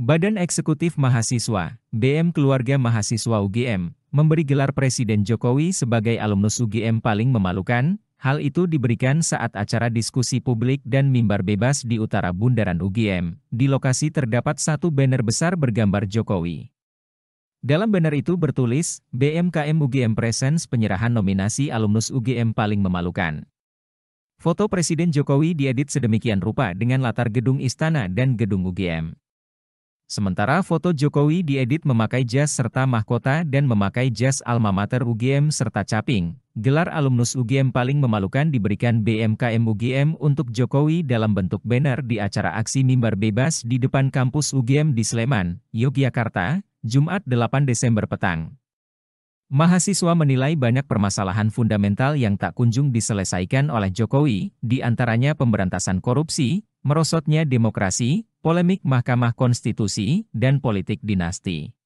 Badan Eksekutif Mahasiswa, BM Keluarga Mahasiswa UGM, memberi gelar Presiden Jokowi sebagai alumnus UGM paling memalukan, hal itu diberikan saat acara diskusi publik dan mimbar bebas di utara bundaran UGM. Di lokasi terdapat satu banner besar bergambar Jokowi. Dalam banner itu bertulis, BMKM UGM presens penyerahan nominasi alumnus UGM paling memalukan. Foto Presiden Jokowi diedit sedemikian rupa dengan latar gedung istana dan gedung UGM. Sementara foto Jokowi diedit memakai jas serta mahkota dan memakai jas alma mater UGM serta caping. Gelar alumnus UGM paling memalukan diberikan BMKM UGM untuk Jokowi dalam bentuk banner di acara aksi mimbar bebas di depan kampus UGM di Sleman, Yogyakarta, Jumat 8 Desember petang. Mahasiswa menilai banyak permasalahan fundamental yang tak kunjung diselesaikan oleh Jokowi, di antaranya pemberantasan korupsi, merosotnya demokrasi, polemik Mahkamah Konstitusi, dan politik dinasti.